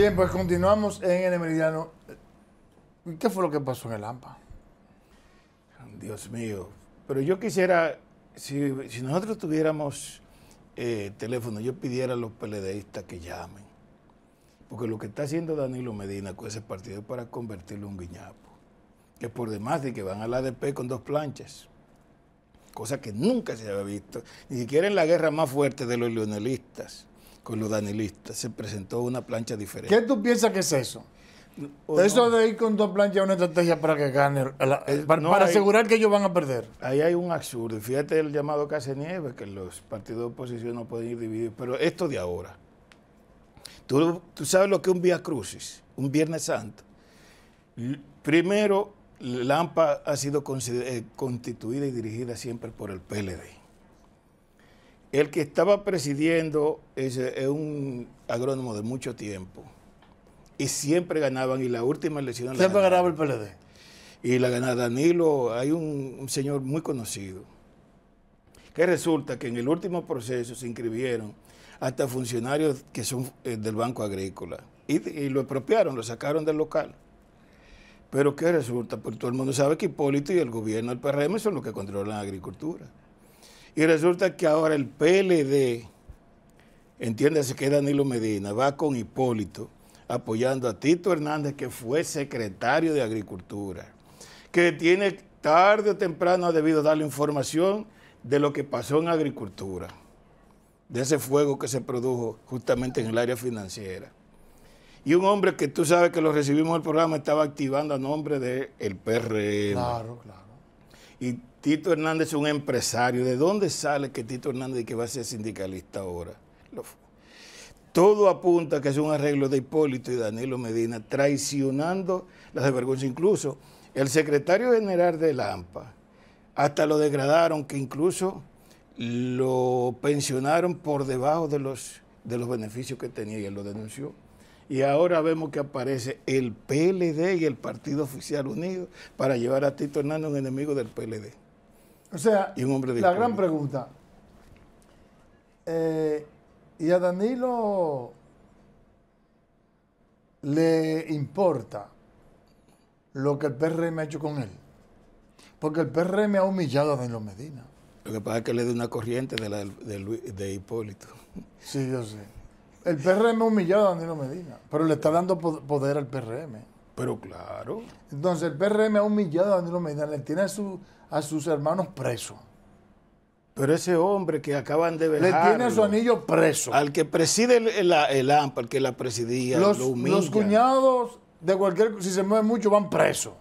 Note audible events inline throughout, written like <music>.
Bien, pues continuamos en el Meridiano. ¿Qué fue lo que pasó en el AMPA? Dios mío. Pero yo quisiera, si, nosotros tuviéramos eh, teléfono, yo pidiera a los PLDistas que llamen. Porque lo que está haciendo Danilo Medina con ese partido es para convertirlo en un guiñapo. Que por demás de que van al ADP con dos planchas. Cosa que nunca se había visto. Ni siquiera en la guerra más fuerte de los leonelistas con los danilistas. Se presentó una plancha diferente. ¿Qué tú piensas que es eso? eso de ir con dos planchas es una estrategia para que gane, eh, para, asegurar que ellos van a perder. Ahí hay un absurdo. Fíjate el llamado que hace Nieves, que los partidos de oposición no pueden ir divididos. Pero esto de ahora. Tú, sabes lo que es un Vía Crucis, un Viernes Santo. Primero, la AMPA ha sido eh, constituida y dirigida siempre por el PLD. El que estaba presidiendo es, eh, un agrónomo de mucho tiempo y siempre ganaban y la última elección siempre ganaba el PLD y la ganada Danilo hay un, señor muy conocido que resulta que en el último proceso se inscribieron hasta funcionarios que son eh, del Banco Agrícola y, lo apropiaron, lo sacaron del local pero qué resulta porque todo el mundo sabe que Hipólito y el gobierno del PRM son los que controlan la agricultura y resulta que ahora el PLD, entiéndase que es Danilo Medina, va con Hipólito apoyando a Tito Hernández, que fue secretario de Agricultura, que tiene tarde o temprano ha debido darle información de lo que pasó en agricultura, de ese fuego que se produjo justamente en el área financiera. Y un hombre que tú sabes que lo recibimos en el programa estaba activando a nombre del de PRM. Claro, claro. Y Tito Hernández es un empresario. ¿De dónde sale que Tito Hernández que va a ser sindicalista ahora? Todo apunta que es un arreglo de Hipólito y Danilo Medina, traicionando las desvergüenza. Incluso el secretario general de la AMPA, hasta lo degradaron, que incluso lo pensionaron por debajo de los, de los beneficios que tenía y él lo denunció. Y ahora vemos que aparece el PLD y el Partido Oficial Unido para llevar a Tito Hernández un enemigo del PLD. O sea, la gran pregunta. Eh, ¿Y a Danilo le importa lo que el PRM ha hecho con él? Porque el PRM ha humillado a Danilo Medina. Lo que pasa es que le dio una corriente de, de, de Hipólito. Sí, yo sé. El PRM ha humillado a Danilo Medina, pero le está dando poder al PRM. Pero claro. Entonces el PRM ha humillado a Danilo Medina, le tiene su, a sus hermanos presos. Pero ese hombre que acaban de ver. Le tiene su anillo preso. Al que preside el, AMPA, al que la presidía, los, Los cuñados de cualquier. Si se mueven mucho, van presos.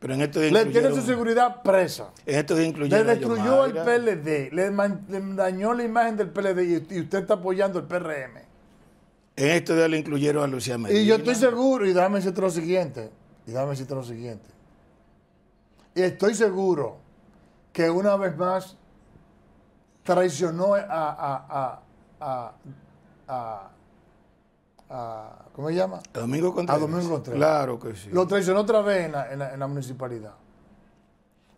Pero en día Le tiene su seguridad presa. En Le destruyó el PLD. Le, le, dañó la imagen del PLD. Y, usted está apoyando el PRM. En esto ya le incluyeron a Lucía Medina. Y yo estoy seguro. Y déjame decirte lo siguiente. Y déjame decirte lo siguiente. Y estoy seguro que una vez más traicionó a, ¿cómo se llama? A Domingo Contreras. A Domingo Contreras. Claro que sí. Lo traicionó otra vez en la, en la municipalidad.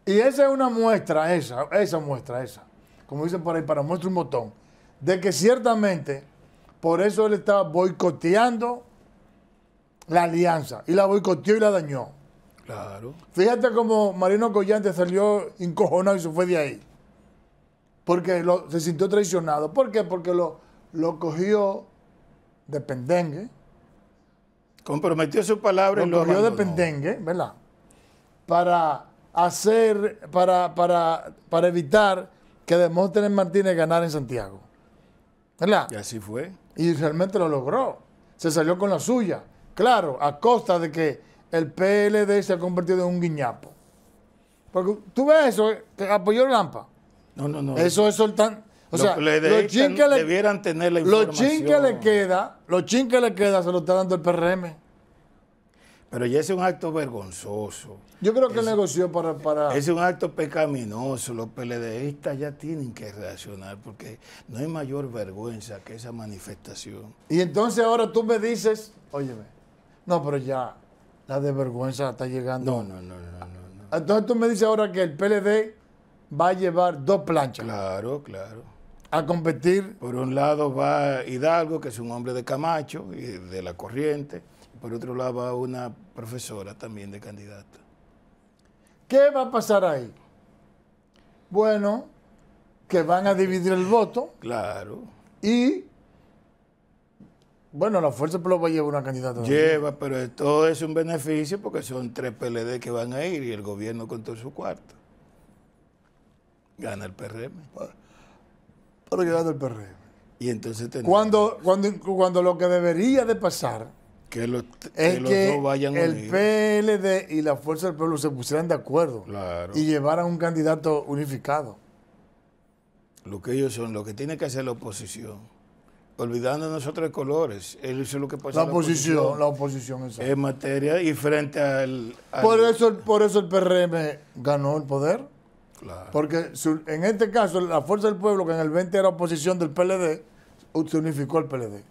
Y esa es una muestra, esa, esa muestra, esa. Como dicen por ahí, para muestra un botón. De que ciertamente, por eso él estaba boicoteando la alianza. Y la boicoteó y la dañó. Fíjate cómo Marino Collante salió encojonado y se fue de ahí. Porque se sintió traicionado. ¿Por qué? Porque lo, lo cogió de pendengue. Comprometió su palabra lo y lo cogió de pendengue, ¿verdad? Para hacer, para, para evitar que Demóstenes Martínez ganara en Santiago. ¿Verdad? Y así fue. Y realmente lo logró. Se salió con la suya. Claro, a costa de que el PLD se ha convertido en un guiñapo. Porque tú ves eso, eh, que apoyó Lampa. No, no, no. Eso es soltando. O sea, los que debieran tener la información. Los chin que le queda, los chin que le queda se lo está dando el PRM. Pero ya es un acto vergonzoso. Yo creo que el negocio para, para... Es un acto pecaminoso. Los PLDistas ya tienen que reaccionar porque no hay mayor vergüenza que esa manifestación. Y entonces ahora tú me dices, óyeme, no, pero ya, la vergüenza? está llegando. No, no, no, no, no, Entonces tú me dices ahora que el PLD va a llevar dos planchas. Claro, claro. A competir. Por un lado va Hidalgo, que es un hombre de Camacho y de la corriente. Por otro lado va una profesora también de candidata. ¿Qué va a pasar ahí? Bueno, que van a dividir el voto. Claro. Y bueno, la Fuerza del Pueblo va a llevar una candidata. Lleva, pero esto es un beneficio porque son tres PLD que van a ir y el gobierno con todo su cuarto. Gana el PRM. Pero que el PRM. Y entonces tenemos... cuando, cuando, lo que debería de pasar que es que, el PLD y la Fuerza del Pueblo se pusieran de acuerdo y llevaran un candidato unificado. Lo que ellos son, lo que tiene que hacer la oposición olvidando nosotros de colores. Él hizo lo que pasó. La, oposición, la oposición, En materia y frente al, Por, eso, por eso el PRM ganó el poder. Claro. Porque en este caso, la Fuerza del Pueblo, que en el 20 era oposición del PLD, se unificó al PLD.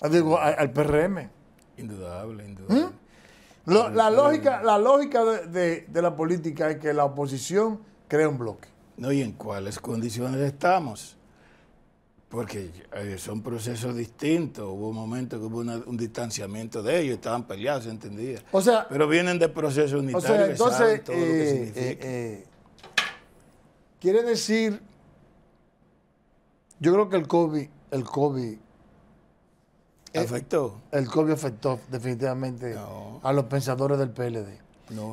Ah, digo, al, PRM. Indudable, ¿Mm? indudable. la, lógica, la lógica de, la política es que la oposición crea un bloque. No, y en cuáles condiciones estamos porque eh, son procesos distintos. Hubo momentos que hubo un distanciamiento de ellos, estaban peleados, se entendía. O sea, Pero vienen de procesos unitarios, o sea, entonces, eh, eh, quiere decir, yo creo que el COVID, el COVID afectó. El COVID afectó definitivamente a los pensadores del PLD.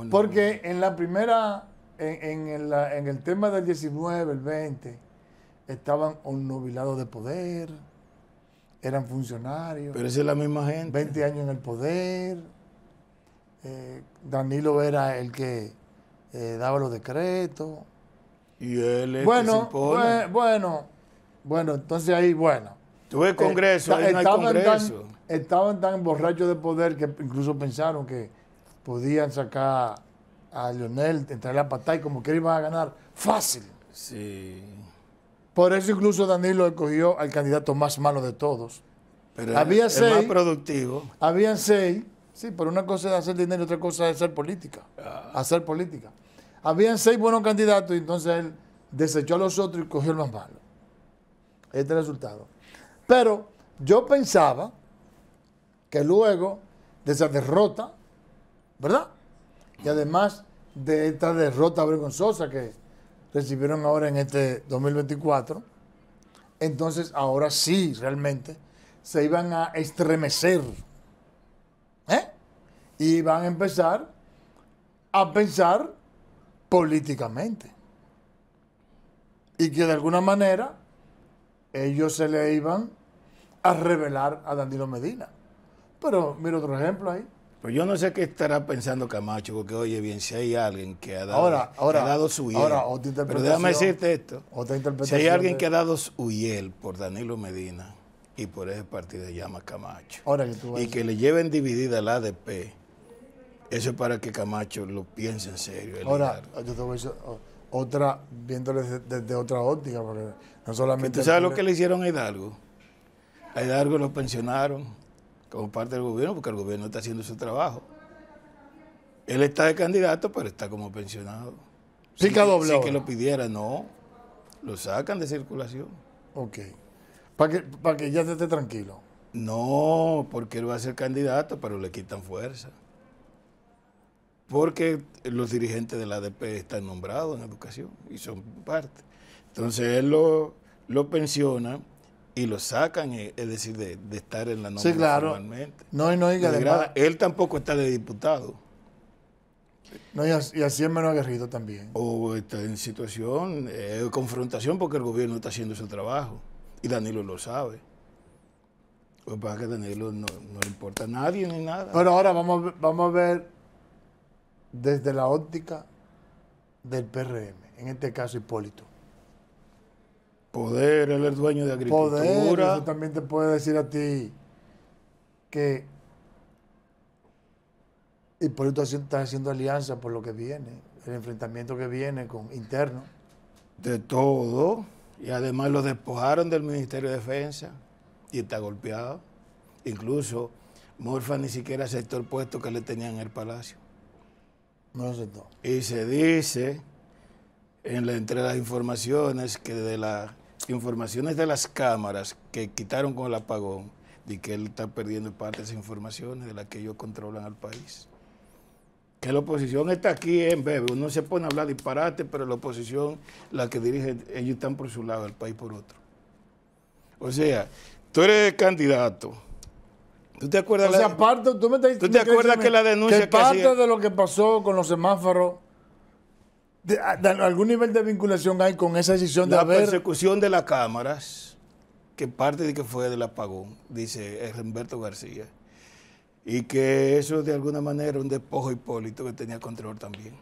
Porque en la primera, en, en el tema del 19, el 20, estaban obnubilados de poder, eran funcionarios. Pero es la misma gente. 20 años en el poder. Eh, Danilo era el que eh, daba los decretos. Y él es bueno, que bueno, bueno, entonces ahí, bueno. Tuve eh, congreso, congreso. estaban tan borrachos de poder que incluso pensaron que podían sacar a Lionel, entrar a la y como que iba a ganar fácil. Sí. Por eso incluso Danilo escogió al candidato más malo de todos. Pero había seis. más productivo. Habían seis. Sí, pero una cosa es hacer dinero y otra cosa es hacer política. Ah. Hacer política. Habían seis buenos candidatos y entonces él desechó a los otros y cogió el más malo. Este es el resultado. Pero yo pensaba que luego de esa derrota, ¿verdad? Y además de esta derrota vergonzosa que recibieron ahora en este 2024, entonces ahora sí, realmente, se iban a estremecer. ¿eh? Y van a empezar a pensar políticamente. Y que de alguna manera ellos se le iban a revelar a Danilo Medina. Pero mira otro ejemplo ahí yo no sé qué estará pensando Camacho, porque oye bien, si hay alguien que ha dado, su hielo pero déjame decirte esto. si hay alguien que ha dado su hiel por Danilo Medina y por ese partido llama Camacho. Ahora y que le lleven dividida la ADP. Eso es para que Camacho lo piense en serio. Ahora, yo te voy otra, viéndole desde, otra óptica, porque no solamente. sabes lo que le hicieron a Hidalgo? A Hidalgo lo pensionaron como parte del gobierno, porque el gobierno está haciendo su trabajo. Él está de candidato, pero está como pensionado. Sí, que, que lo pidiera, no. Lo sacan de circulación. Ok. Para que, que ya te esté tranquilo. No, porque él va a ser candidato, pero le quitan fuerza. Porque los dirigentes de la ADP están nombrados en educación y son parte. Entonces él lo, lo pensiona y lo sacan, eh, es decir, de, estar en la nómina sí, claro. No, y no, hay él tampoco está de diputado. No, y así, es menos aguerrido también. O está en situación eh, de confrontación porque el gobierno está haciendo su trabajo. Y Danilo lo sabe. Lo que pasa es que Danilo no, le importa a nadie ni nada. Pero ahora vamos, vamos a ver desde la óptica del PRM, en este caso Hipólito. Poder, él es dueño de agricultura. Poder, eso también te puede decir a ti que y por eso está haciendo alianza por lo que viene, el enfrentamiento que viene con interno. De todo. Y además lo despojaron del Ministerio de Defensa y está golpeado. Incluso Morfa ni siquiera aceptó el puesto que le tenían en el Palacio. No aceptó. Y se dice en la, entre las informaciones que de la informaciones de las cámaras que quitaron con el apagón, de que él está perdiendo parte de esas informaciones de las que ellos controlan al país. Que la oposición está aquí eh, en bebé. uno se pone a hablar disparate, pero la oposición, la que dirige, ellos están por su lado, el país por otro. O sea, tú eres candidato. ¿Tú te acuerdas? O sea, tú que, la denuncia parte de lo que pasó con los semáforos ¿Algún nivel de vinculación hay con esa decisión de haber... persecución de las cámaras, que parte de que fue del apagón, dice Humberto García, y que eso de alguna manera un despojo Hipólito que tenía control también.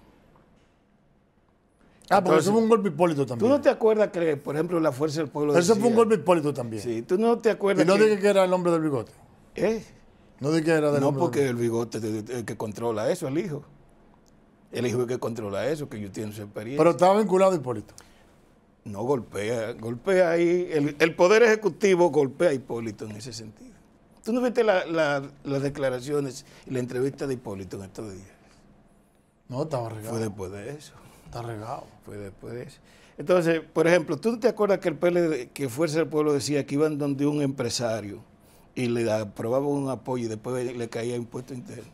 Ah, porque eso fue un golpe hipólito también. ¿Tú no te acuerdas que, por ejemplo, la fuerza del pueblo. Eso fue un golpe hipólito también. Sí, tú no te acuerdas. ¿Y no dije que era el hombre del bigote? ¿Eh? No dije que era del no, No, porque el bigote el que controla eso, el hijo el hijo que controla eso, que yo tengo su experiencia. Pero estaba vinculado a Hipólito. No golpea, golpea ahí. El, Poder Ejecutivo golpea a Hipólito en ese sentido. ¿Tú no viste las declaraciones y la entrevista de Hipólito en estos días? No, estaba regado. Fue después de eso. Está regado. Fue después de eso. Entonces, por ejemplo, ¿tú no te acuerdas que el PLD, que Fuerza del Pueblo decía que iban donde un empresario y le aprobaba un apoyo y después le caía impuesto interno?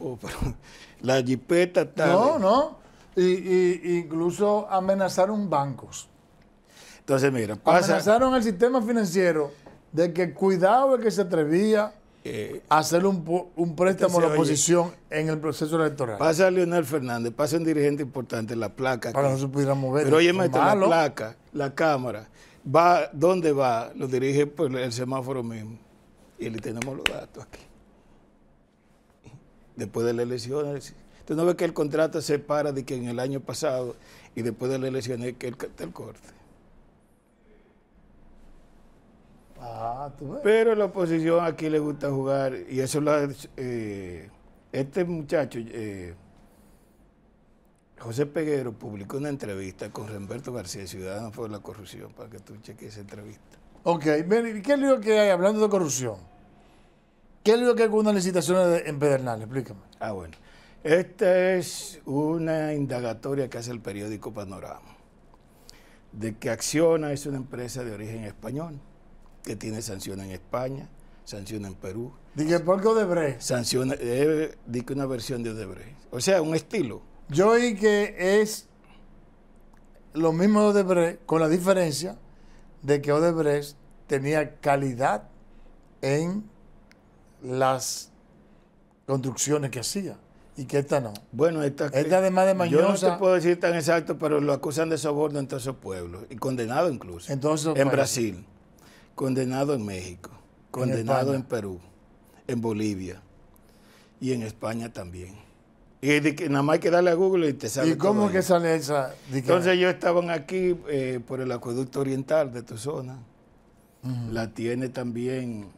<laughs> la jipeta tal. No, no. Y, incluso amenazaron bancos. Entonces, mira, Amenazaron al sistema financiero de que cuidado de que se atrevía a hacer un, préstamo a la oposición en el proceso electoral. Pasa a Leonel Fernández, pasa un dirigente importante, la placa. Para que pudiera mover. Pero oye, maestro, la placa, la cámara, va, ¿dónde va? Lo dirige por pues, el semáforo mismo. Y le tenemos los datos aquí después de las elecciones. Entonces no ve que el contrato se para de que en el año pasado y después de las elecciones que el, corte. Ah, Pero la oposición aquí le gusta jugar y eso lo eh, este muchacho eh, José Peguero publicó una entrevista con Remberto García, Ciudadano por la Corrupción, para que tú cheques esa entrevista. Ok, ¿qué es lo que hay hablando de corrupción? ¿Qué es lo que es una licitación en Pedernal? Explícame. Ah, bueno. Esta es una indagatoria que hace el periódico Panorama, de que Acciona es una empresa de origen español, que tiene sanción en España, sanción en Perú. Dije, ¿por qué Odebrecht? Sanciona, eh, una versión de Odebrecht. O sea, un estilo. Yo oí que es lo mismo de Odebrecht, con la diferencia de que Odebrecht tenía calidad en las construcciones que hacía y que esta no. Bueno, esta, esta además de mañosa. Yo no te puedo decir tan exacto, pero lo acusan de soborno en todos esos pueblos y condenado incluso. Entonces, en Brasil, condenado en México, condenado en, Perú, en Bolivia y en España también. Y que nada más hay que darle a Google y te sale. ¿Y cómo que sale esa? Entonces, yo estaban aquí eh, por el acueducto oriental de tu zona. La tiene también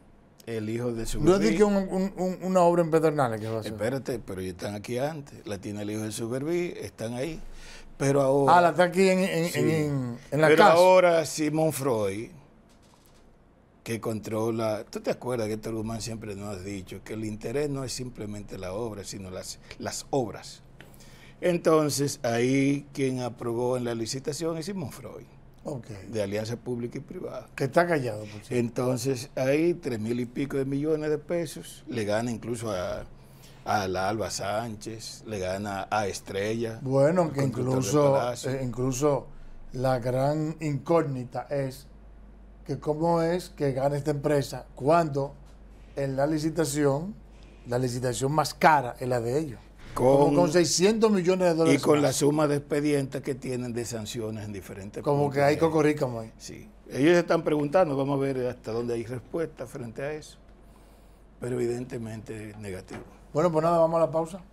el hijo de su No es que una obra en Pedernales que va a ser. Espérate, pero ellos están aquí antes. La tiene el hijo de Supervi, están ahí. Pero ahora. Ah, la está aquí en, la casa. Pero ahora Simón Freud, que controla. ¿Tú te acuerdas que este Guzmán siempre nos has dicho que el interés no es simplemente la obra, sino las, las obras? Entonces, ahí quien aprobó en la licitación es Simón Freud de alianza pública y privada. Que está callado. Entonces hay tres mil y pico de millones de pesos, le gana incluso a, a la Alba Sánchez, le gana a Estrella. Bueno, que incluso, eh, incluso la gran incógnita es que cómo es que gana esta empresa cuando en la licitación, la licitación más cara es la de ellos. Con, con 600 millones de dólares. Y con la suma de expedientes que tienen de sanciones en diferentes Como que hay cocorrícamo ahí. Sí. Ellos están preguntando, vamos a ver hasta dónde hay respuesta frente a eso. Pero evidentemente negativo. Bueno, pues nada, vamos a la pausa.